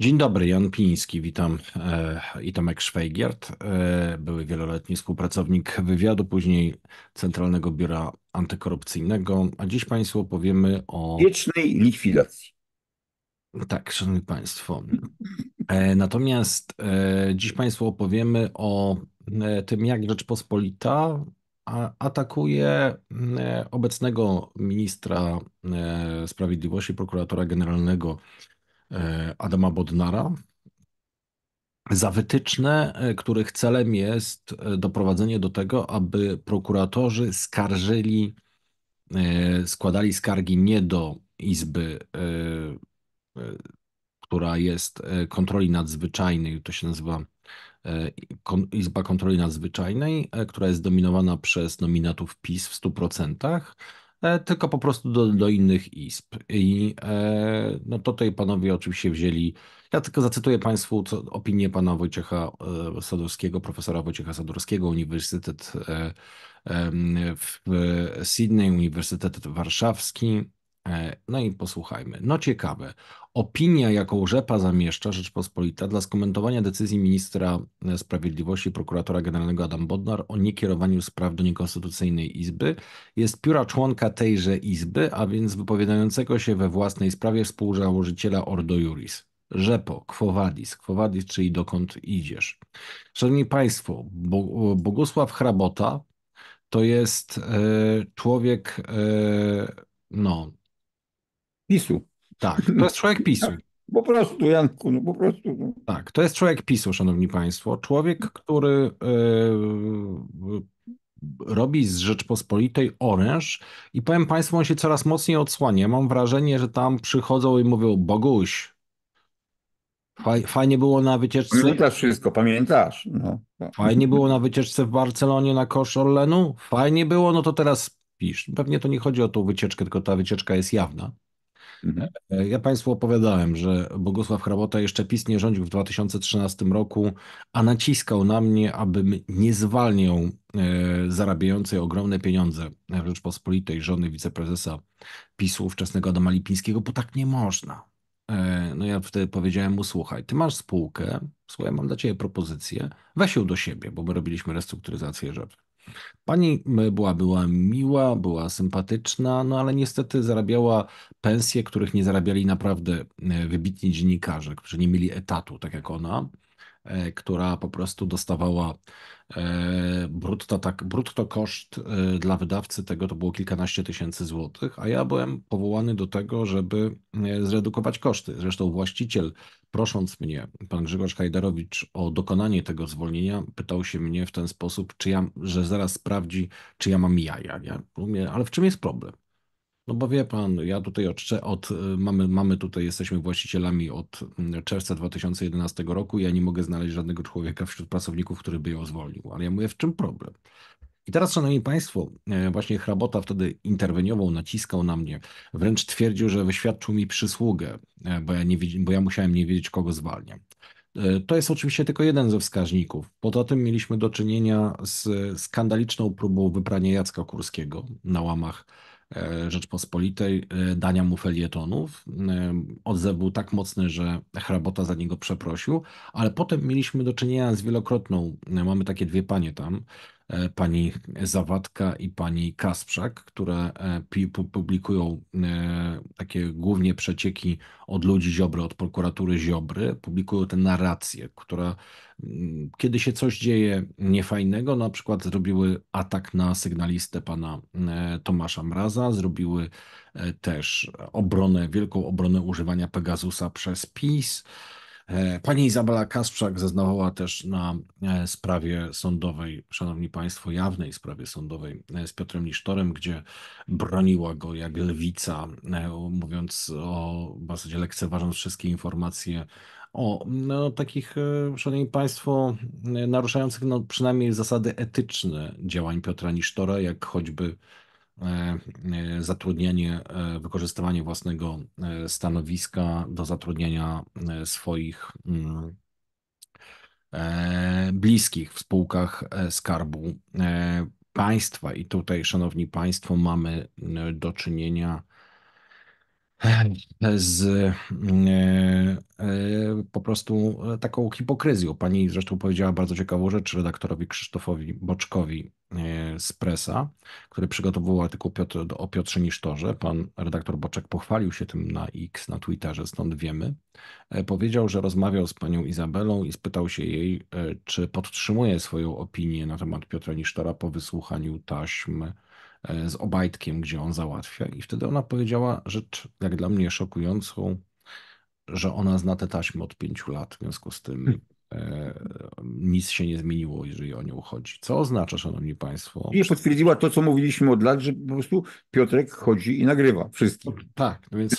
Dzień dobry, Jan Piński, witam e, i Tomek Szwajgiert, e, były wieloletni współpracownik wywiadu, później Centralnego Biura Antykorupcyjnego, a dziś Państwu opowiemy o... Wiecznej likwidacji. Tak, Szanowni Państwo. E, natomiast dziś Państwu opowiemy o tym, jak Rzeczpospolita atakuje obecnego ministra sprawiedliwości, prokuratora generalnego E, Adama Bodnara za wytyczne, e, których celem jest e, doprowadzenie do tego, aby prokuratorzy skarżyli, składali skargi nie do Izby, która jest kontroli nadzwyczajnej, to się nazywa Izba Kontroli Nadzwyczajnej, która jest dominowana przez nominatów PiS w 100%, E, tylko po prostu do, do innych izb. I e, no tutaj panowie oczywiście wzięli, ja tylko zacytuję państwu co, opinię pana Wojciecha e, Sadurskiego, profesora Wojciecha Sadurskiego, Uniwersytet w Sydney, Uniwersytet Warszawski, E, no i posłuchajmy. No ciekawe. Opinia, jaką Rzepa zamieszcza Rzeczpospolita dla skomentowania decyzji ministra e, sprawiedliwości prokuratora generalnego Adam Bodnar o niekierowaniu spraw do niekonstytucyjnej izby jest pióra członka tejże izby, a więc wypowiadającego się we własnej sprawie współzałożyciela Ordo Juris. Rzepo, Kwowadis, Kwowadis, czyli dokąd idziesz. Szanowni Państwo, Bogusław Hrabota to jest e, człowiek no, PiSu. Tak, to jest człowiek PiSu. Tak, po prostu, Janku, no po prostu. No. Tak, to jest człowiek PiSu, szanowni państwo. Człowiek, który yy, robi z Rzeczpospolitej oręż i powiem państwu, on się coraz mocniej odsłania. Mam wrażenie, że tam przychodzą i mówią, Boguś, Fajnie było na wycieczce. Pamiętasz wszystko, pamiętasz. No. Fajnie było na wycieczce w Barcelonie na kosz Orlenu. Fajnie było, no to teraz pisz. Pewnie to nie chodzi o tą wycieczkę, tylko ta wycieczka jest jawna. Mhm. E, ja Państwu opowiadałem, że Bogusław Hrabota jeszcze PiS nie rządził w 2013 roku, a naciskał na mnie, abym nie zwalniał e, zarabiającej ogromne pieniądze Rzeczpospolitej żony wiceprezesa PiSu ówczesnego Adama Lipińskiego, bo tak nie można. E, no ja wtedy powiedziałem mu, słuchaj, ty masz spółkę, słuchaj, mam dla ciebie propozycję, weź ją do siebie, bo my robiliśmy restrukturyzację rzeczy. Pani e, była, była miła, była sympatyczna, no ale niestety zarabiała pensje, których nie zarabiali naprawdę e, wybitni dziennikarze, którzy nie mieli etatu, tak jak ona. E, która po prostu dostawała e, brutto, tak, brutto koszt e, dla wydawcy tego to było kilkanaście tysięcy złotych, a ja byłem powołany do tego, żeby zredukować koszty. Zresztą właściciel, prosząc mnie, pan Grzegorz Hajdarowicz, o dokonanie tego zwolnienia, pytał się mnie w ten sposób, czy ja, że zaraz sprawdzi, czy ja mam jaja. Ja ale w czym jest problem? No bo wie pan, ja tutaj od, od, y, mamy, mamy tutaj, jesteśmy właścicielami od mm, czerwca 2011 roku. Ja nie mogę znaleźć żadnego człowieka wśród pracowników, który by ją zwolnił. Ale ja mówię, w czym problem? I teraz, szanowni państwo, e, właśnie hrabota wtedy interweniował, naciskał na mnie, wręcz twierdził, że wyświadczył mi przysługę, e, bo ja, nie, bo ja musiałem nie wiedzieć, kogo zwalniam. E, to jest oczywiście tylko jeden ze wskaźników. Poza tym mieliśmy do czynienia z skandaliczną próbą wyprania Jacka Kurskiego na łamach E, Rzeczpospolitej e, dania mu felietonów. E, Odzew był tak mocny, że hrabota za niego przeprosił, ale potem mieliśmy do czynienia z wielokrotną, mamy takie dwie panie tam, E, pani Zawadka i pani Kasprzak, które e, publikują e, takie głównie przecieki od ludzi Ziobry, od prokuratury Ziobry, publikują te narracje, która mm, kiedy się coś dzieje niefajnego, na przykład zrobiły atak na sygnalistę pana Tomasza Mraza, zrobiły też obronę, wielką obronę używania Pegasusa przez PiS, E, pani Izabela Kasprzak zeznawała też na e, sprawie sądowej, szanowni państwo, jawnej sprawie sądowej e, z Piotrem Nisztorem, gdzie broniła go jak lwica, mówiąc o, w zasadzie lekceważąc wszystkie informacje o no, takich, szanowni państwo, naruszających no, przynajmniej zasady etyczne działań Piotra Nisztora, jak choćby E, e, zatrudnianie, e, wykorzystywanie własnego stanowiska do zatrudniania swoich mm, bliskich w spółkach skarbu państwa. I tutaj, szanowni państwo, mamy do czynienia z mm, e, po prostu e, taką hipokryzją. Pani zresztą powiedziała bardzo ciekawą rzecz redaktorowi Krzysztofowi Boczkowi e, z Presa, który przygotowywał artykuł Piotr, o Piotrze Nisztorze. Pan redaktor Boczek pochwalił się tym na X, na Twitterze, stąd wiemy. Powiedział, że rozmawiał z panią Izabelą i spytał się jej, czy podtrzymuje swoją opinię na temat Piotra Nisztora po wysłuchaniu taśmy. E, z Obajtkiem, gdzie on załatwia. I wtedy ona powiedziała rzecz, jak dla mnie, szokującą, że ona zna te taśmę od pięciu lat, w związku z tym hmm. e, nic się nie zmieniło, jeżeli o nią chodzi. Co oznacza, szanowni państwo? I potwierdziła to, co mówiliśmy od lat, że po prostu Piotrek chodzi i nagrywa wszystko. No tak, no więc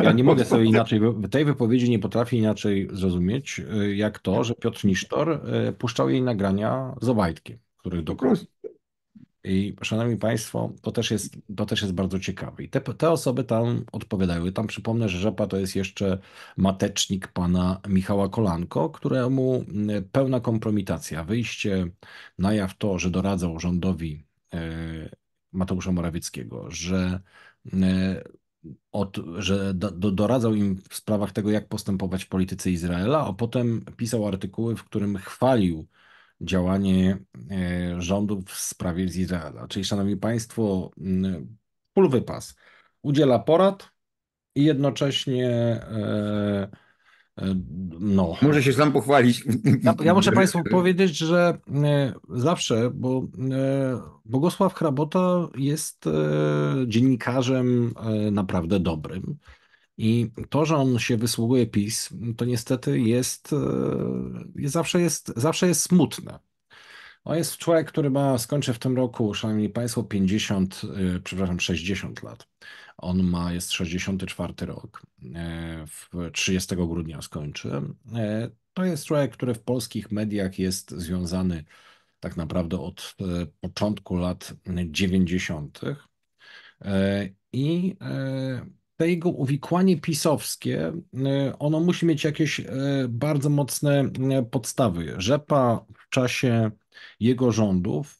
ja nie mogę sobie inaczej, tej wypowiedzi nie potrafię inaczej zrozumieć, e, jak to, że Piotr Nisztor puszczał jej nagrania z Obajtkiem, których dokonał. I szanowni Państwo, to też jest, to też jest bardzo ciekawe. I te, te osoby tam odpowiadały. Tam przypomnę, że Rzepa to jest jeszcze matecznik pana Michała Kolanko, któremu mm, pełna kompromitacja, wyjście na jaw to, że doradzał rządowi e, Mateusza Morawieckiego, że e, od, że do, doradzał im w sprawach tego, jak postępować w polityce Izraela, a potem pisał artykuły, w którym chwalił działanie e, rządu w sprawie z Izraela. Czyli, szanowni państwo, Pulwypas mm, udziela porad i jednocześnie e, e, no. Może się sam pochwalić. Ja, ja muszę Państwu powiedzieć, że zawsze, bo Bogosław Hrabota jest dziennikarzem naprawdę dobrym. I to, że on się wysługuje PiS, to niestety jest, e, jest zawsze, jest zawsze jest smutne. On jest człowiek, który ma, skończy w tym roku, szanowni państwo, 50, e, przepraszam, 60 lat. On ma, jest 64 rok, e, w 30 grudnia skończy. To jest człowiek, który w polskich mediach jest związany tak naprawdę od początku lat 90. I te jego uwikłanie pisowskie, e, ono musi mieć jakieś e, bardzo mocne e, podstawy. Rzepa w czasie jego rządów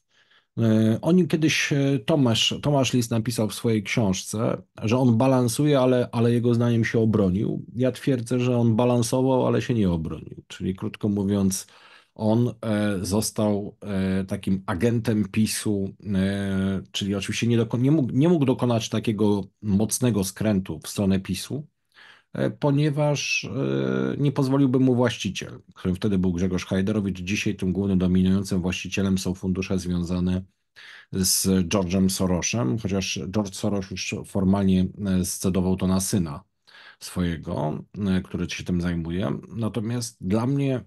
o nim kiedyś Tomasz, Tomasz Lis napisał w swojej książce, że on balansuje, ale, ale jego zdaniem się obronił. Ja twierdzę, że on balansował, ale się nie obronił. Czyli krótko mówiąc, on e, został e, takim agentem PiSu, e, czyli oczywiście nie, nie, mógł, nie mógł dokonać takiego mocnego skrętu w stronę PiSu, ponieważ nie pozwoliłby mu właściciel, którym wtedy był Grzegorz Hajderowicz. Dzisiaj tym głównym dominującym właścicielem są fundusze związane z George'em Sorosem, chociaż George Soros już formalnie scedował to na syna swojego, który się tym zajmuje. Natomiast dla mnie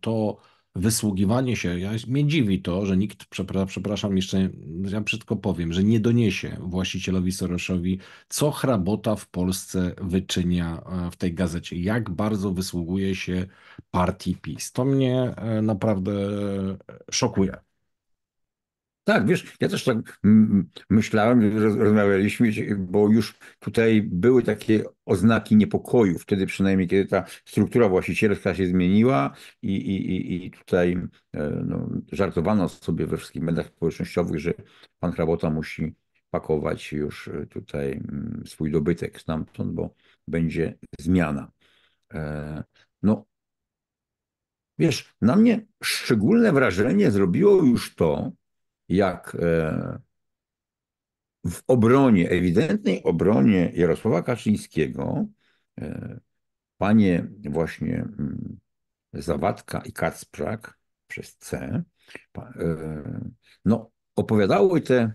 to wysługiwanie się, ja, mnie dziwi to, że nikt, przepraszam jeszcze, ja brzydko powiem, że nie doniesie właścicielowi Soroszowi, co hrabota w Polsce wyczynia e, w tej gazecie, jak bardzo wysługuje się partii PiS. To mnie e, naprawdę e, szokuje. Tak, wiesz, ja też tak myślałem, rozmawialiśmy, bo już tutaj były takie oznaki niepokoju, wtedy przynajmniej, kiedy ta struktura właścicielska się zmieniła i, i, i tutaj e, no, żartowano sobie we wszystkich mediach społecznościowych, że pan Hrabota musi pakować już e, tutaj mm, swój dobytek stamtąd, bo będzie zmiana. E, no, wiesz, na mnie szczególne wrażenie zrobiło już to, jak e, w obronie, ewidentnej obronie Jarosława Kaczyńskiego, e, panie właśnie mm, Zawadka i Kacprak przez C, e, no opowiadały te,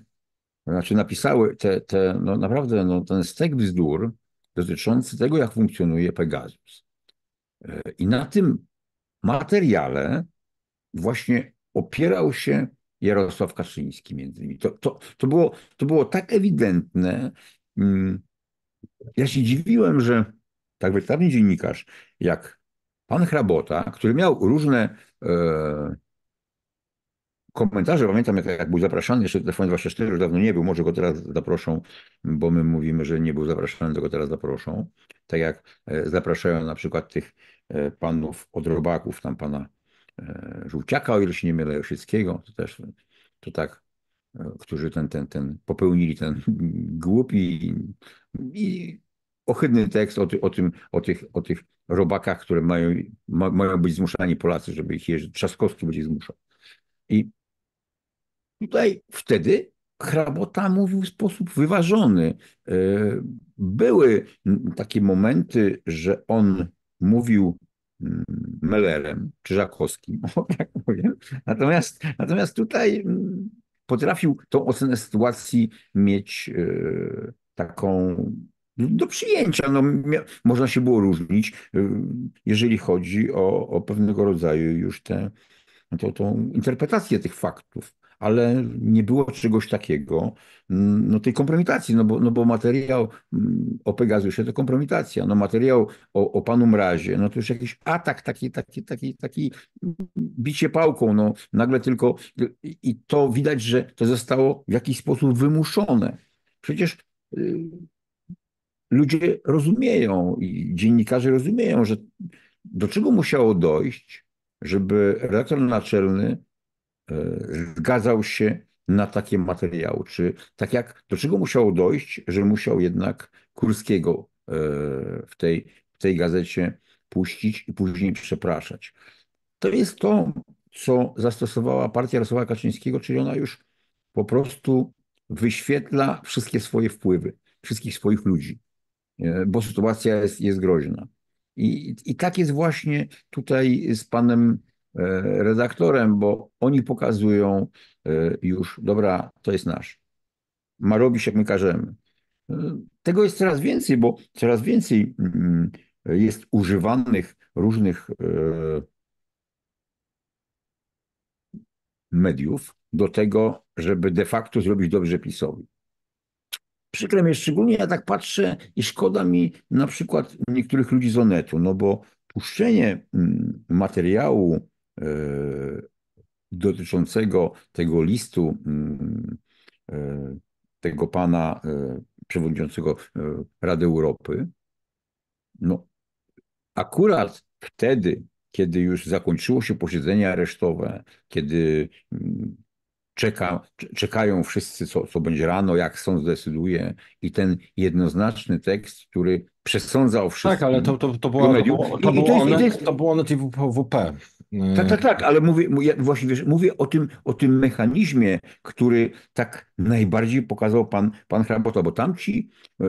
znaczy napisały te, te no naprawdę no, ten stek bzdur dotyczący tego, jak funkcjonuje Pegasus. I na tym materiale właśnie opierał się Jarosław Kaczyński między innymi. To, to, to, było, to było tak ewidentne. Mm, ja się dziwiłem, że tak wytrawny dziennikarz jak pan Hrabota, który miał różne e, komentarze, pamiętam jak, jak był zapraszany, jeszcze telefon 24 już dawno nie był, może go teraz zaproszą, bo my mówimy, że nie był zapraszany, tylko teraz zaproszą. Tak jak e, zapraszają na przykład tych e, panów od robaków, tam pana E, żółciaka, o ile się nie mylę, Oszyckiego, to też to tak, e, którzy ten, ten, ten popełnili ten głupi i ohydny tekst o, ty, o, tym, o, tych, o tych robakach, które mają, ma, mają być zmuszani Polacy, żeby ich jeździć. Trzaskowski będzie zmuszał. I tutaj wtedy Hrabota mówił w sposób wyważony. E, były takie momenty, że on mówił Mm, Mellerem czy Żakowskim, tak powiem. Natomiast, natomiast tutaj mm, potrafił tą ocenę sytuacji mieć y, taką no, do przyjęcia. No, można się było różnić, y, jeżeli chodzi o, o pewnego rodzaju już tę interpretację tych faktów ale nie było czegoś takiego, mm, no tej kompromitacji, no bo, no bo materiał mm, o Pegasusie to kompromitacja, no materiał o, o panu Mrazie, no to już jakiś atak, taki, taki, taki, taki mm, bicie pałką, no nagle tylko i to widać, że to zostało w jakiś sposób wymuszone. Przecież y, ludzie rozumieją i dziennikarze rozumieją, że do czego musiało dojść, żeby redaktor naczelny E, zgadzał się na takie materiały? Czy tak jak, do czego musiało dojść, że musiał jednak Kurskiego e, w tej, w tej gazecie puścić i później przepraszać? To jest to, co zastosowała partia Jarosława Kaczyńskiego, czyli ona już po prostu wyświetla wszystkie swoje wpływy, wszystkich swoich ludzi, e, bo sytuacja jest, jest groźna. I, I tak jest właśnie tutaj z panem E, redaktorem, bo oni pokazują e, już, dobra, to jest nasz. Ma robić, jak my każemy. E, tego jest coraz więcej, bo coraz więcej mm, jest używanych różnych mediów do tego, żeby de facto zrobić dobrze PiSowi. Przykre mnie jest szczególnie, ja tak patrzę i szkoda mi na przykład niektórych ludzi z Onetu, no bo puszczenie mm, materiału E, dotyczącego tego listu mm, e, tego pana e, przewodniczącego Rady Europy, no akurat wtedy, kiedy już zakończyło się posiedzenie aresztowe, kiedy mm, czeka, czekają wszyscy, co, co będzie rano, jak sąd zdecyduje, i ten jednoznaczny tekst, który przesądzał wszystkich. Tak, ale to, to, to no było, to było, tak, tak, tak, ale mówię, ja właśnie wiesz, mówię o tym, o tym mechanizmie, który tak najbardziej pokazał pan, pan Hrabota, bo tamci, e,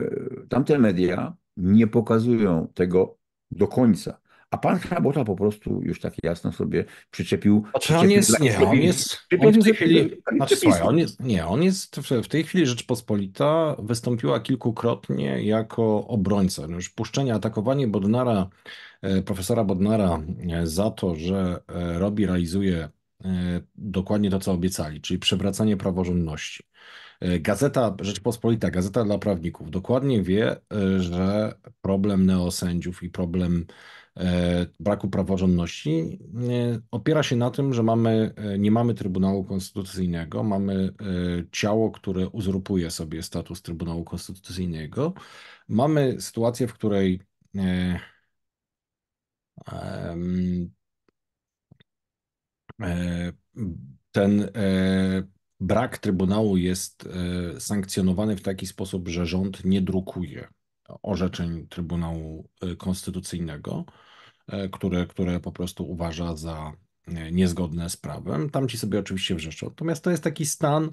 tamte media nie pokazują tego do końca. A pan Hrabota po prostu już tak jasno sobie przyczepił. Znaczy on jest, nie, on jest, on w tej chwili, znaczy, słuchaj, on jest, nie, on jest w, w tej chwili Rzeczpospolita wystąpiła kilkukrotnie jako obrońca. No już puszczenie, atakowanie Bodnara E, profesora Bodnara e, za to, że e, robi, realizuje dokładnie to, co obiecali, czyli przywracanie praworządności. Gazeta Rzeczpospolita, Gazeta dla Prawników dokładnie wie, że problem neosędziów i problem braku praworządności opiera się na tym, że mamy, nie mamy Trybunału Konstytucyjnego, mamy ciało, które uzurpuje sobie status Trybunału Konstytucyjnego. Mamy sytuację, w której E, ten e, brak Trybunału jest e, sankcjonowany w taki sposób, że rząd nie drukuje orzeczeń Trybunału Konstytucyjnego, które, które po prostu uważa za niezgodne z prawem. Tamci sobie oczywiście wrzeszczą. Natomiast to jest taki stan,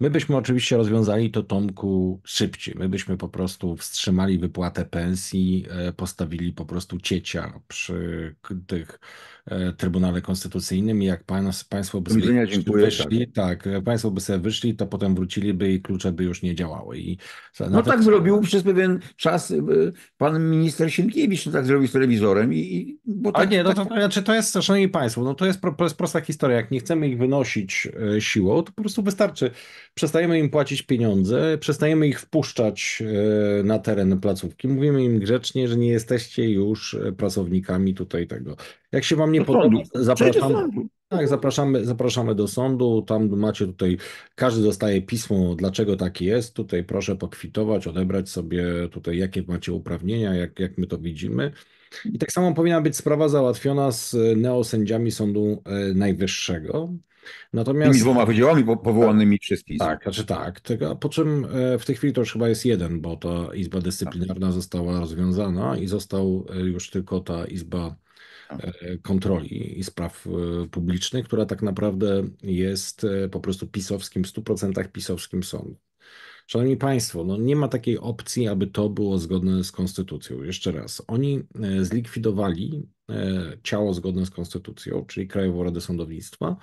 my byśmy oczywiście rozwiązali to Tomku szybciej. My byśmy po prostu wstrzymali wypłatę pensji, e, postawili po prostu ciecia przy tych e, Trybunale Konstytucyjnym i jak pan, państwo by sobie dziękuję, wyszli, tak. tak. państwo by sobie wyszli, to potem wróciliby i klucze by już nie działały. I no tak zrobił przez pewien czas e, pan minister Sienkiewicz, no tak zrobił z telewizorem i bo tak, A nie, no tak- to, tak... to, znaczy, to jest, szanowni państwo, no to jest jest, pro, jest prosta historia. Jak nie chcemy ich wynosić e, siłą, to po prostu wystarczy. Przestajemy im płacić pieniądze, przestajemy ich wpuszczać e, na teren placówki. Mówimy im grzecznie, że nie jesteście już e, pracownikami tutaj tego. Jak się wam nie podoba, zapraszam. Tak, zapraszamy, zapraszamy do sądu. Tam macie tutaj, każdy dostaje pismo, dlaczego tak jest. Tutaj proszę pokwitować, odebrać sobie tutaj, jakie macie uprawnienia, jak, jak my to widzimy. I tak samo powinna być sprawa załatwiona z e, neosędziami Sądu e, Najwyższego. Natomiast... Tymi dwoma wydziałami powołanymi tak, przez PiS. Tak, znaczy tak. Tego, po czym e, w tej chwili to już chyba jest jeden, bo ta Izba Dyscyplinarna tak. została rozwiązana i został już tylko ta Izba tak. kontroli i spraw publicznych, która tak naprawdę jest po prostu pisowskim, w 100% pisowskim sądem. Szanowni Państwo, no nie ma takiej opcji, aby to było zgodne z konstytucją. Jeszcze raz, oni e, zlikwidowali e, ciało zgodne z konstytucją, czyli Krajową Radę Sądownictwa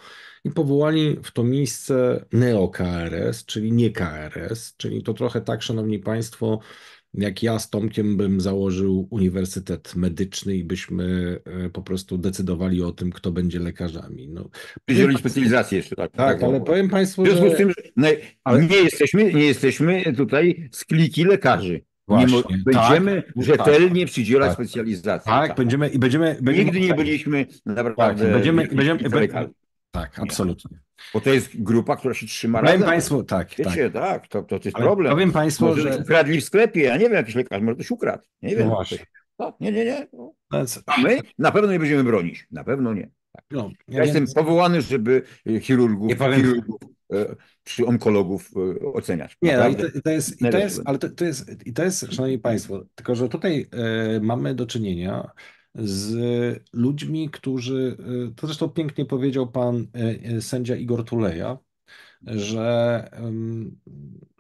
i powołali w to miejsce neo-KRS, czyli nie KRS, czyli to trochę tak, Szanowni Państwo, jak ja z Tomkiem bym założył uniwersytet medyczny i byśmy e, po prostu decydowali o tym, kto będzie lekarzami. No. Wzięli specjalizację jeszcze, tak. Tak, tak ale powiem Państwu, W związku że... z tym, że no, ale... nie, jesteśmy, nie jesteśmy tutaj z kliki lekarzy. Właśnie, tak. będziemy tak, rzetelnie tak, przydzielać tak, specjalizację. Tak, tak, będziemy i będziemy, będziemy. Nigdy nie byliśmy naprawdę. będziemy, będziemy, tak, absolutnie. Bo to jest grupa, która się trzyma Powiem razem. Państwu, tak. Wiecie, tak, tak to, to, jest Ale problem. Powiem Państwu, może że... ukradli w sklepie, ja nie wiem, jakiś lekarz może coś ukradł. Nie wiem. No właśnie. To, no, nie, nie, nie. No, my na pewno nie będziemy bronić. Na pewno nie. Tak. No, ja, ja jestem powołany, żeby e, chirurgów, nie powiem... chirurgów czy e, onkologów e, oceniać. Nie, no i to, to, jest, i to jest, ale to, to, jest, i to jest, szanowni państwo, tylko że tutaj y, mamy do czynienia z ludźmi, którzy, y, to zresztą pięknie powiedział pan y, y, sędzia Igor Tuleja, że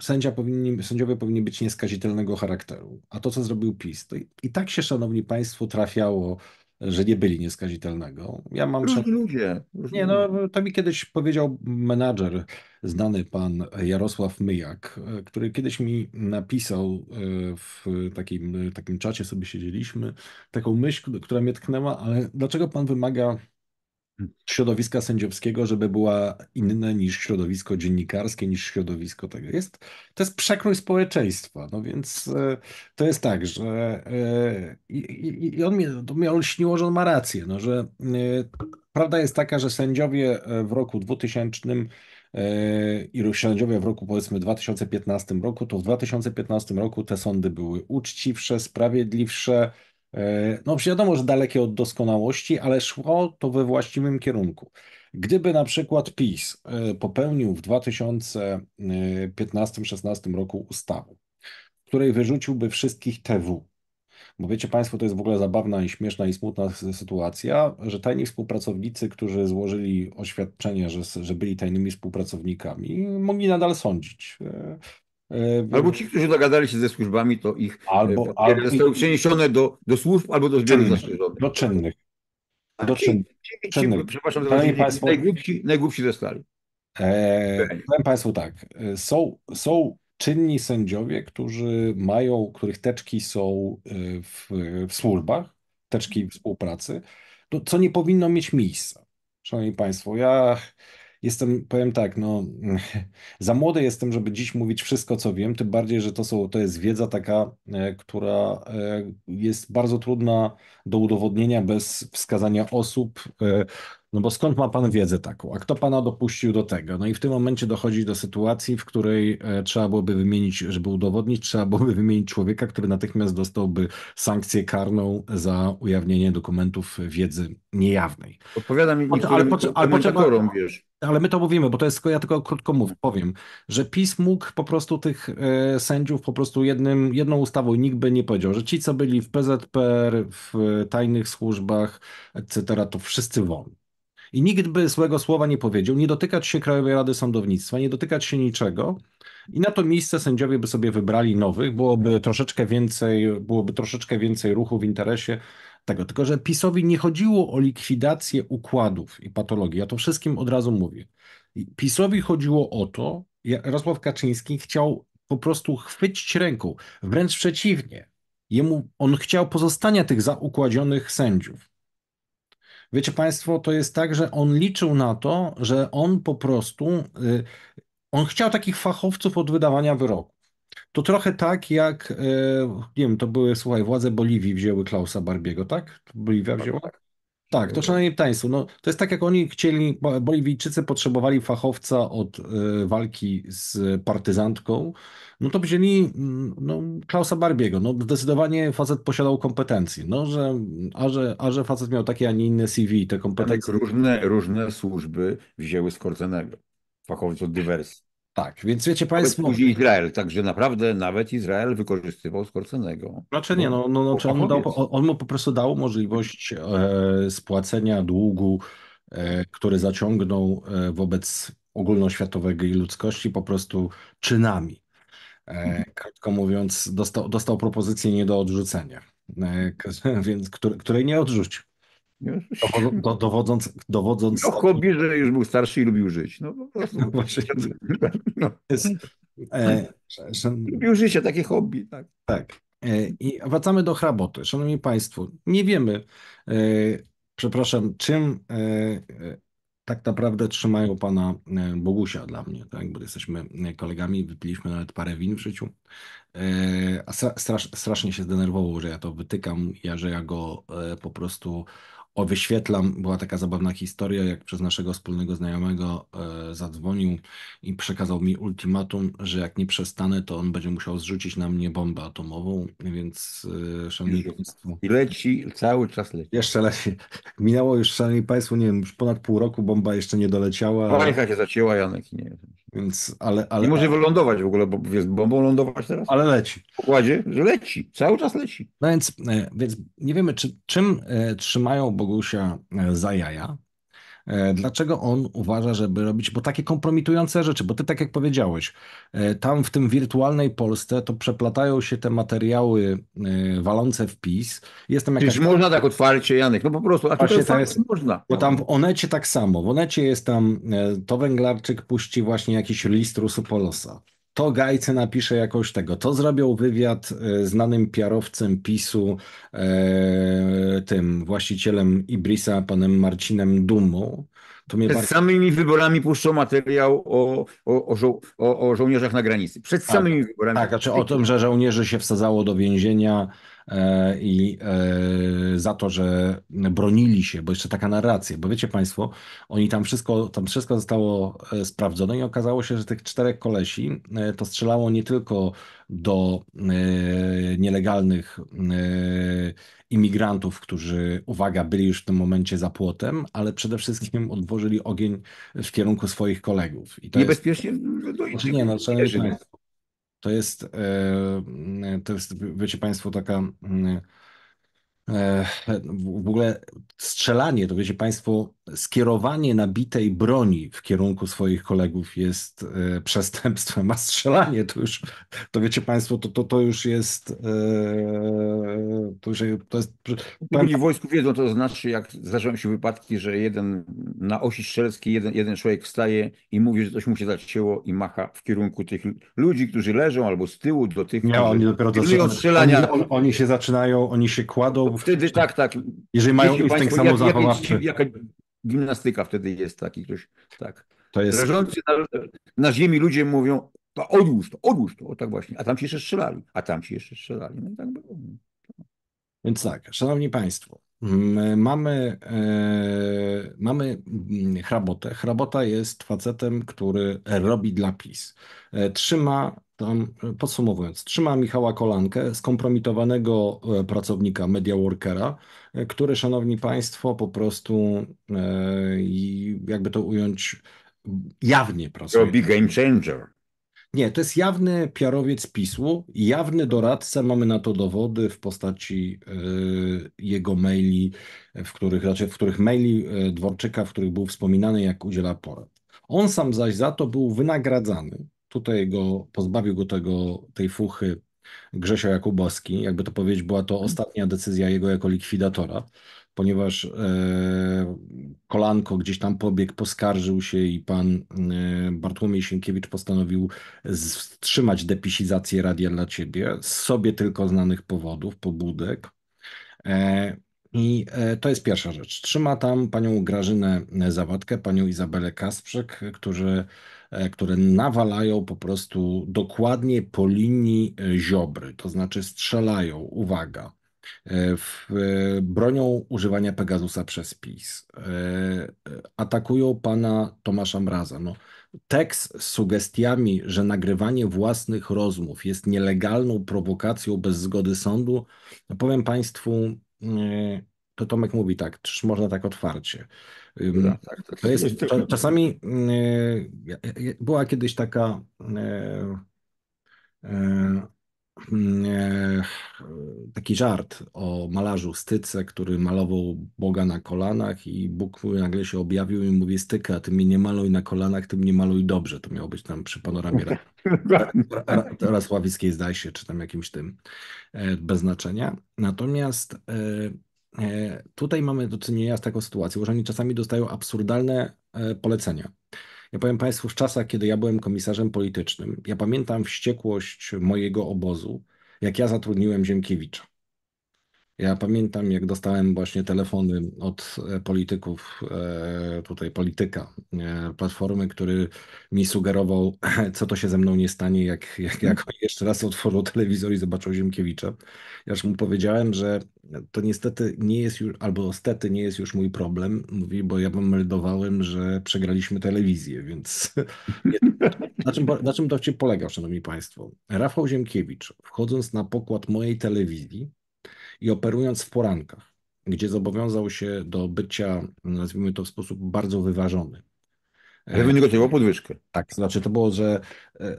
sędzia powinni, sędziowie powinni być nieskazitelnego charakteru. A to, co zrobił PiS, to i, i tak się, szanowni państwo, trafiało że nie byli nieskazitelnego. Ja mam Różni ludzie. Różni nie, no to mi kiedyś powiedział menadżer, znany pan Jarosław Myjak, e, który kiedyś mi napisał e, w takim, e, takim czacie, sobie siedzieliśmy, taką myśl, która mnie tknęła, ale dlaczego pan wymaga środowiska sędziowskiego, żeby była inna niż środowisko dziennikarskie, niż środowisko tego. Jest, to jest przekrój społeczeństwa. No więc e, to jest tak, że e, i, i on mnie, to mnie on śniło, że on ma rację, no, że e, prawda jest taka, że sędziowie w roku 2000 i sędziowie w roku powiedzmy 2015 roku, to w 2015 roku te sądy były uczciwsze, sprawiedliwsze, E, no wiadomo, że dalekie od doskonałości, ale szło to we właściwym kierunku. Gdyby na przykład PiS e, popełnił w 2015-16 roku ustawę, w której wyrzuciłby wszystkich TW, bo wiecie Państwo, to jest w ogóle zabawna i śmieszna i smutna sytuacja, że tajni współpracownicy, którzy złożyli oświadczenie, że, że byli tajnymi współpracownikami, mogli nadal sądzić. E, E, albo ci, którzy dogadali się ze służbami, to ich albo, e, albo zostały przeniesione do, do służb albo do zbiorów zastrzeżonych. Do czynnych. Do czynnych. Przepraszam, Szanowni Państwo, najgłupsi, najgłupsi zostali. Eee, powiem Państwu tak, e, są, są czynni sędziowie, którzy mają, których teczki są w, w służbach, teczki współpracy, to, co nie powinno mieć miejsca. Szanowni Państwo, ja jestem, powiem tak, no, za młody jestem, żeby dziś mówić wszystko, co wiem, tym bardziej, że to, są, to jest wiedza taka, e, która e, jest bardzo trudna do udowodnienia bez wskazania osób, e, no bo skąd ma pan wiedzę taką? A kto pana dopuścił do tego? No i w tym momencie dochodzi do sytuacji, w której e, trzeba byłoby wymienić, żeby udowodnić, trzeba byłoby wymienić człowieka, który natychmiast dostałby sankcję karną za ujawnienie dokumentów wiedzy niejawnej. Odpowiadam mi ale, ale, ale my to mówimy, bo to jest, ja tylko krótko mówię, powiem, że PiS mógł po prostu tych e, sędziów po prostu jednym, jedną ustawą nikt by nie powiedział, że ci, co byli w PZPR, w tajnych służbach, etc., to wszyscy wolni. I nikt by złego słowa nie powiedział, nie dotykać się Krajowej Rady Sądownictwa, nie dotykać się niczego. I na to miejsce sędziowie by sobie wybrali nowych, byłoby troszeczkę więcej, byłoby troszeczkę więcej ruchu w interesie tego. Tylko, że PiSowi nie chodziło o likwidację układów i patologii. Ja to wszystkim od razu mówię. PiSowi chodziło o to, Jarosław Kaczyński chciał po prostu chwycić ręką. Wręcz przeciwnie. Jemu, on chciał pozostania tych zaukładzionych sędziów. Wiecie Państwo, to jest tak, że on liczył na to, że on po prostu, y, on chciał takich fachowców od wydawania wyroku. To trochę tak jak, y, nie wiem, to były, słuchaj, władze Boliwii wzięły Klausa Barbiego, tak? Boliwia wzięła? Tak. Tak, to szanowni Państwo, no, to jest tak jak oni chcieli, Boliwijczycy potrzebowali fachowca od y, walki z partyzantką, no to wzięli mm, no, Klausa Barbiego. No, zdecydowanie facet posiadał kompetencji. No, że, a, że, a że facet miał takie, a nie inne CV, te kompetencje. Różne, różne służby wzięły Skorcenego, fachowca od dywersji. Tak, więc wiecie Państwo. później Izrael, także naprawdę nawet Izrael wykorzystywał Skorcenego. Znaczy nie, no, no, znaczy on, mu dał, on mu po prostu dał możliwość e, spłacenia długu, e, który zaciągnął e, wobec ogólnoświatowego i ludzkości po prostu czynami. Mhm. krótko mówiąc, dostał, dostał propozycję nie do odrzucenia, więc, której nie odrzucił. Dowod, dowodząc, dowodząc... No hobby, że już był starszy i lubił żyć. No po prostu. No, właśnie. No. Jest, e, Lubił życie, takie hobby. Tak. tak. E, I wracamy do hraboty. Szanowni Państwo, nie wiemy, e, przepraszam, czym e, e, tak naprawdę trzymają pana e, Bogusia dla mnie, tak? bo jesteśmy kolegami, wypiliśmy nawet parę win w życiu. A strasz, strasznie się zdenerwował, że ja to wytykam, ja, że ja go po prostu o wyświetlam, była taka zabawna historia, jak przez naszego wspólnego znajomego e, zadzwonił i przekazał mi ultimatum, że jak nie przestanę, to on będzie musiał zrzucić na mnie bombę atomową, więc e, szanowni państwo... I leci, cały czas leci. Jeszcze leci. Minęło już, szanowni państwo, nie wiem, już ponad pół roku bomba jeszcze nie doleciała. Panika się zacięła, Janek, nie wiem. Więc, ale, ale... Nie może wylądować w ogóle, bo jest bombą lądować teraz. Ale leci. W układzie, że leci, cały czas leci. No więc, e, więc nie wiemy, czy, czym e, trzymają Bogusia e, za jaja. E, dlaczego on uważa, żeby robić, bo takie kompromitujące rzeczy, bo ty tak jak powiedziałeś, e, tam w tym wirtualnej Polsce to przeplatają się te materiały e, walące w PiS. Jestem jakaś... można tak otwarcie, Janek, no po prostu, a właśnie tam jest, można. Bo tam w Onecie tak samo, w Onecie jest tam, to Węglarczyk puści właśnie jakiś list polosa to Gajce napisze jakoś tego, to zrobią wywiad e, znanym piarowcem PiSu, e, tym właścicielem Ibrisa, panem Marcinem Dumą. To Przed bardzo... samymi wyborami puszczą materiał o, o, o, żo o żołnierzach na granicy. Przed tak, samymi wyborami. Tak, znaczy o tym, że żołnierzy się wsadzało do więzienia E, i e, za to, że bronili się, bo jeszcze taka narracja, bo wiecie Państwo, oni tam wszystko, tam wszystko zostało e, sprawdzone i okazało się, że tych czterech kolesi to strzelało nie tylko do nielegalnych imigrantów, którzy, uwaga, byli już w tym momencie za płotem, ale przede wszystkim odłożyli ogień w kierunku swoich kolegów. I to Niebezpiecznie jest... do no innych. Znaczy nie, no, to jest, e, to jest, wiecie Państwo, taka mm, E, w ogóle strzelanie, to wiecie Państwo, skierowanie nabitej broni w kierunku swoich kolegów jest e, przestępstwem, a strzelanie to już, to wiecie Państwo, to, to, to już jest. E, to, już, to jest. Oni no w wojsku wiedzą, to znaczy, jak zdarzają się wypadki, że jeden na osi strzelskiej, jeden, jeden człowiek wstaje i mówi, że coś mu się zacięło i macha w kierunku tych ludzi, którzy leżą albo z tyłu do tych. Nie, którzy, oni dopiero do strzelania. Oni, oni się zaczynają, oni się kładą Wtedy tak, tak. Jeżeli mają instynkt państwo, samozachowawczy. Jak, jak, jaka gimnastyka wtedy jest taki ktoś, tak. To jest... Leżący na, na ziemi ludzie mówią, to odłóż to, odłóż to, o tak właśnie. A tam ci jeszcze strzelali, a tam ci jeszcze strzelali. No i tak było. Więc tak, szanowni państwo, mamy, e, mamy hrabotę. Hrabota jest facetem, który robi dla PiS. E, trzyma tam, e, podsumowując, trzyma Michała Kolankę, skompromitowanego e, pracownika, media workera, e, który, szanowni państwo, po prostu jakby to ująć, jawnie pracuje. Robi game changer. Nie, to jest jawny piarowiec PiSu, jawny doradca, mamy na to dowody w postaci jego maili, w których, raczej znaczy, w których maili Dworczyka, w których był wspominany, jak udziela porad. On sam zaś za to był wynagradzany tutaj go, pozbawił go tego, tej fuchy Grzesio Jakubowski. Jakby to powiedzieć, była to mhm. ostatnia decyzja jego jako likwidatora, ponieważ e, kolanko gdzieś tam pobiegł, poskarżył się i pan e, Bartłomiej Sienkiewicz postanowił wstrzymać depisizację radia dla ciebie z sobie tylko znanych powodów, pobudek. E, i e, to jest pierwsza rzecz. Trzyma tam panią Grażynę Zawadkę, panią Izabelę Kasprzek, którzy, e, które nawalają po prostu dokładnie po linii e, ziobry, to znaczy strzelają, uwaga, w, bronią używania Pegasusa przez PiS. Atakują pana Tomasza Mraza. No, tekst z sugestiami, że nagrywanie własnych rozmów jest nielegalną prowokacją bez zgody sądu, no, powiem państwu, E, to Tomek mówi tak, czyż można tak otwarcie. Tak, tak, to, jest to, czasami e, była kiedyś taka e, Mm, e, taki żart o malarzu Styce, który malował Boga na kolanach i Bóg nagle się objawił i mówi Styka, ty mnie nie maluj na kolanach, ty mnie maluj dobrze. To miało być tam przy panoramie Rasławickiej zdaje się, czy tam jakimś tym e, bez znaczenia. Natomiast e, tutaj mamy do czynienia z taką sytuacją, że oni czasami dostają absurdalne polecenia. Ja powiem Państwu, w czasach, kiedy ja byłem komisarzem politycznym, ja pamiętam wściekłość mojego obozu, jak ja zatrudniłem Ziemkiewicza. Ja pamiętam, jak dostałem właśnie telefony od e, polityków, e, tutaj polityka e, Platformy, który mi sugerował, co to się ze mną nie stanie, jak, jak, jak jeszcze raz otworzył telewizor i zobaczył Ziemkiewicza. Ja już mu powiedziałem, że to niestety nie jest już, albo stety nie jest już mój problem, mówi, bo ja wam meldowałem, że przegraliśmy telewizję, więc na, czym, na czym to polega, szanowni państwo? Rafał Ziemkiewicz, wchodząc na pokład mojej telewizji, i operując w porankach, gdzie zobowiązał się do bycia, nazwijmy to w sposób bardzo wyważony. Żeby nie gotował podwyżkę. Tak, znaczy to było, że E,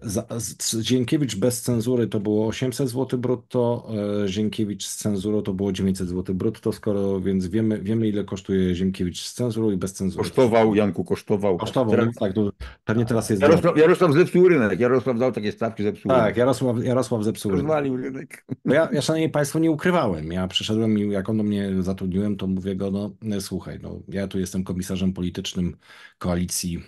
Zienkiewicz bez cenzury to było 800 zł brutto, e, Zienkiewicz z cenzurą to było 900 zł brutto, skoro więc wiemy, wiemy ile kosztuje Zienkiewicz z cenzurą i bez cenzury. Kosztował, Janku, kosztował. Kosztował, teraz... tak, no, pewnie teraz jest... Jarosław, Jarosław zepsuł rynek, Jarosław dał takie stawki, zepsuł tak, rynek. Tak, Jarosław, Jarosław zepsuł rynek. Rozwalił rynek. No ja, ja, szanowni państwo, nie ukrywałem, ja przyszedłem i jak on do mnie zatrudniłem, to mówię go, no e, słuchaj, no ja tu jestem komisarzem politycznym koalicji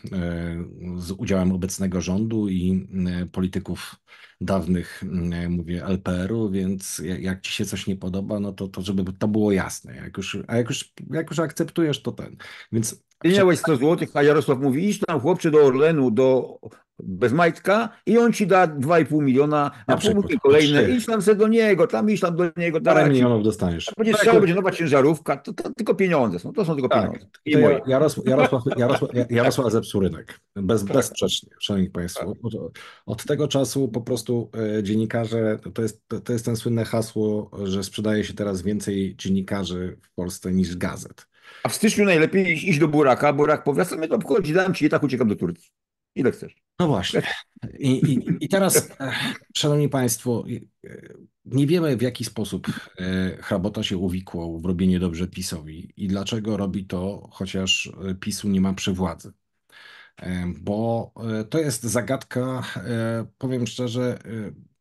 z udziałem obecnego rządu i E, polityków dawnych, mm, mówię, LPR-u, więc jak ci się coś nie podoba, no to, to żeby to było jasne. Jak już, a jak już, jak już akceptujesz, to ten. Więc ty miałeś 100 złotych, a Jarosław mówi, idź tam chłopcze do Orlenu, do bez majtka i on ci da 2,5 miliona, a pół kolejne, iś idź tam se do niego, tam idź tam do niego. Parę tak, milionów dostaniesz. Będziesz chciał, będzie nowa ciężarówka, to, to, tylko pieniądze są, to są tylko tak. pieniądze. I to moje. Jarosław, Jarosław, Jarosław, Jarosław zepsuł rynek, bez, tak. bezsprzecznie, szanowni państwo. Tak. Od, od tego czasu po prostu prostu e, dziennikarze, to jest, to jest ten słynne hasło, że sprzedaje się teraz więcej dziennikarzy w Polsce niż gazet. A w styczniu najlepiej iść do Buraka. Burak powie, co mnie to obchodzi, dam ci i tak uciekam do Turcji. Ile chcesz? No właśnie. I, i, i teraz, e, szanowni państwo, e, nie wiemy w jaki sposób Hrabota się uwikłał w robienie dobrze PiSowi i dlaczego robi to, chociaż PiSu nie ma przy władzy. E, bo e, to jest zagadka, e, powiem szczerze,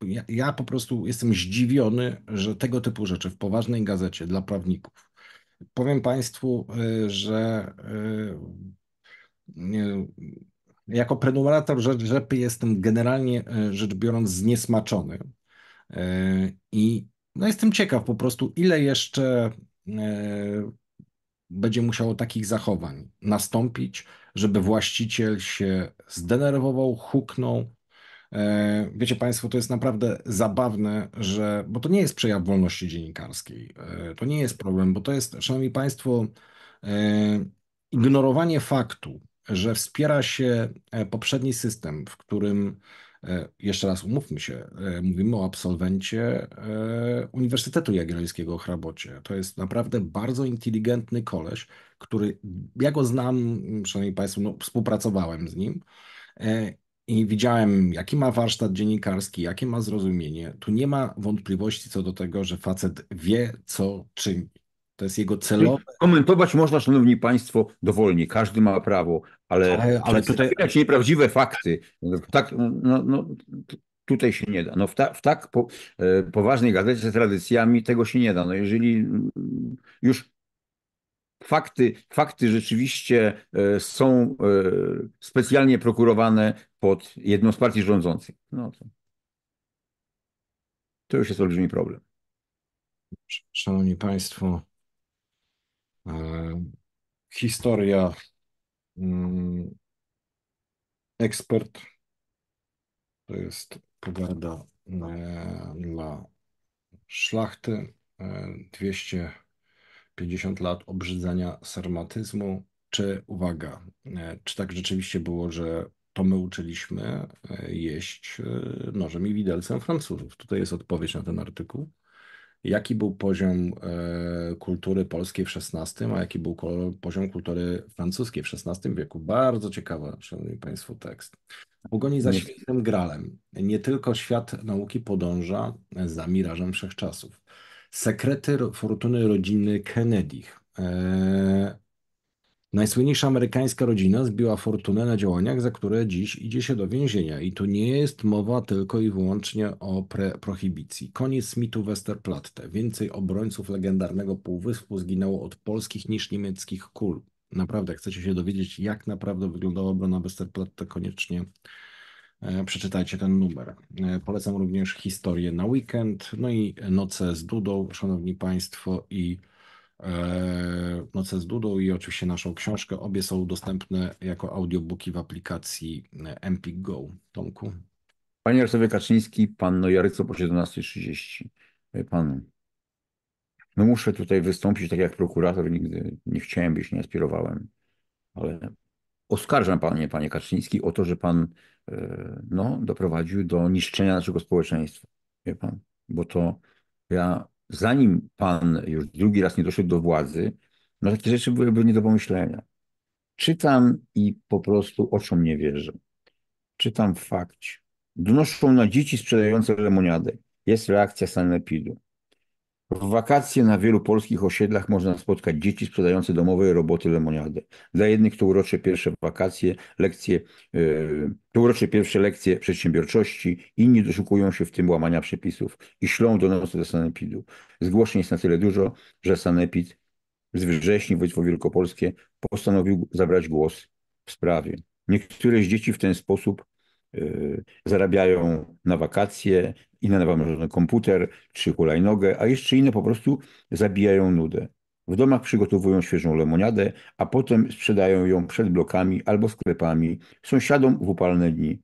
ja, ja po prostu jestem zdziwiony, że tego typu rzeczy w poważnej gazecie dla prawników. Powiem Państwu, że jako prenumerator rzepy jestem generalnie rzecz biorąc zniesmaczony. I no jestem ciekaw po prostu, ile jeszcze będzie musiało takich zachowań nastąpić, żeby właściciel się zdenerwował, huknął. E, wiecie Państwo, to jest naprawdę zabawne, że, bo to nie jest przejaw wolności dziennikarskiej. E, to nie jest problem, bo to jest, Szanowni Państwo, e, ignorowanie faktu, że wspiera się poprzedni system, w którym jeszcze raz umówmy się, mówimy o absolwencie Uniwersytetu Jagiellońskiego Hrabocie. To jest naprawdę bardzo inteligentny koleś, który ja go znam, szanowni państwo, no, współpracowałem z nim e, i widziałem, jaki ma warsztat dziennikarski, jakie ma zrozumienie. Tu nie ma wątpliwości co do tego, że facet wie, co czyni. To jest jego celowe. Komentować można, szanowni państwo, dowolnie. Każdy ma prawo, ale, ale, ale tutaj widać nieprawdziwe fakty. Tak, no, no, tutaj się nie da. No, w, ta, w tak po, e, poważnej gazecie z tradycjami tego się nie da. No, jeżeli mm, już Fakty, fakty rzeczywiście e, są e, specjalnie prokurowane pod jedną z partii rządzących. No to, to już jest olbrzymi problem. Szanowni Państwo, e, historia, mm, ekspert to jest pogarda dla szlachty. 200 50 lat obrzydzania sarmatyzmu. Czy uwaga, e, czy tak rzeczywiście było, że to my uczyliśmy e, jeść e, nożem i widelcem Francuzów? Tutaj jest odpowiedź na ten artykuł. Jaki był poziom kultury polskiej w XVI, a jaki był poziom kultury francuskiej w XVI wieku? Bardzo ciekawa, szanowni państwo, tekst. W pogoni za świętym gralem nie tylko świat nauki podąża za mirażem wszechczasów. czasów Sekrety fortuny rodziny Kennedych. E, najsłynniejsza amerykańska rodzina zbiła fortunę na działaniach, za które dziś idzie się do więzienia. I tu nie jest mowa tylko i wyłącznie o pre- prohibicji. Koniec mitu Westerplatte. Więcej obrońców legendarnego półwyspu zginęło od polskich niż niemieckich kul. Naprawdę, chcecie się dowiedzieć, jak naprawdę wyglądała obrona Westerplatte, koniecznie E, przeczytajcie ten numer. E, polecam również historię na weekend, no i noce z Dudą, szanowni państwo, i e, Noce z Dudą i oczywiście naszą książkę. Obie są dostępne jako audiobooki w aplikacji Empik Go. Tomku. Panie Jarosławie Kaczyński, pan Nojaryco po 17.30. Pan. No muszę tutaj wystąpić tak jak prokurator, nigdy nie chciałem być, nie aspirowałem, ale oskarżam panie, panie Kaczyński o to, że pan no, doprowadził do niszczenia naszego społeczeństwa. Wie pan? Bo to ja, zanim pan już drugi raz nie doszedł do władzy, no takie rzeczy byłyby nie do pomyślenia. Czytam i po prostu oczom nie wierzę. Czytam fakt, fakcie. Donoszą na dzieci sprzedające lemoniadę. Jest reakcja sanepidu. W wakacje na wielu polskich osiedlach można spotkać dzieci sprzedające domowe roboty lemoniadę. Dla jednych to urocze pierwsze wakacje, lekcje, yy, to urocze pierwsze lekcje przedsiębiorczości, inni doszukują się w tym łamania przepisów i ślą do nas do sanepidu. Zgłoszeń jest na tyle dużo, że sanepid z wrześni województwo wielkopolskie postanowił zabrać głos w sprawie. Niektóre z dzieci w ten sposób Y, zarabiają na wakacje, inne na komputer czy hulajnogę, a jeszcze inne po prostu zabijają nudę. W domach przygotowują świeżą lemoniadę, a potem sprzedają ją przed blokami albo sklepami sąsiadom w upalne dni.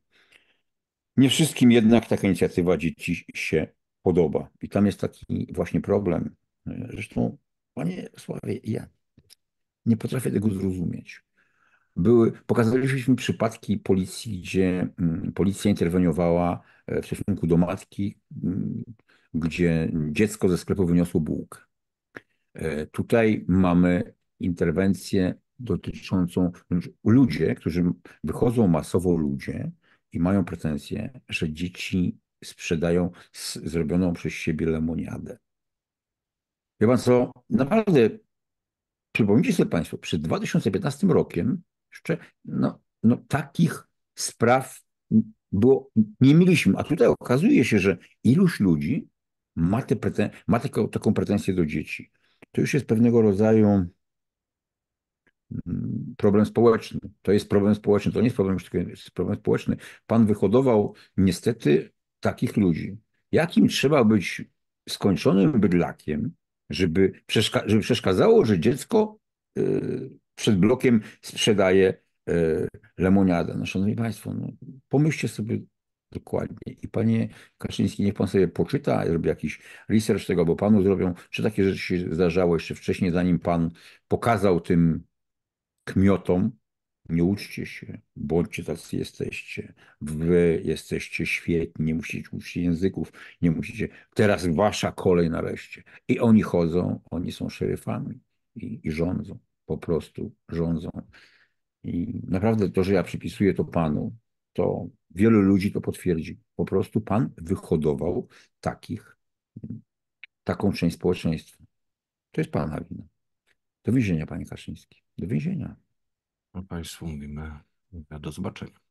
Nie wszystkim jednak taka inicjatywa dzieci się podoba. I tam jest taki właśnie problem. Zresztą, panie Sławie, ja nie potrafię tego zrozumieć. Były, pokazaliśmy przypadki policji, gdzie mm, policja interweniowała e, w stosunku do matki, mm, gdzie dziecko ze sklepu wyniosło bułkę. E, tutaj mamy interwencję dotyczącą znaczy ludzi, którzy wychodzą masowo ludzie i mają pretensje, że dzieci sprzedają zrobioną przez siebie lemoniadę. Wie pan co, naprawdę przypomnijcie sobie Państwo, przed 2015 rokiem jeszcze, no, no, takich spraw było, nie mieliśmy. A tutaj okazuje się, że iluś ludzi ma, te preten- ma taką, taką pretensję do dzieci. To już jest pewnego rodzaju mm, problem społeczny. To jest problem społeczny, to nie jest problem, to jest problem społeczny. Pan wyhodował niestety takich ludzi. Jakim trzeba być skończonym bydlakiem, żeby, przeszka żeby przeszkadzało, że dziecko y, przed blokiem sprzedaje e, lemoniadę. No, szanowni Państwo, no, pomyślcie sobie dokładnie. I panie Kaczyński, niech pan sobie poczyta, zrobi jakiś research tego, bo panu zrobią, czy takie rzeczy się zdarzało jeszcze wcześniej, zanim pan pokazał tym kmiotom, nie uczcie się, bądźcie tacy jesteście. Wy jesteście świetni, nie musicie uczyć języków, nie musicie. Teraz wasza kolej nareszcie. I oni chodzą, oni są szeryfami i, i rządzą po prostu rządzą. I naprawdę to, że ja przypisuję to Panu, to wielu ludzi to potwierdzi. Po prostu Pan wyhodował takich, taką część społeczeństwa. To jest Pana wina. Do więzienia, Panie Kaczyński. Do więzienia. O no Państwu mówimy do zobaczenia.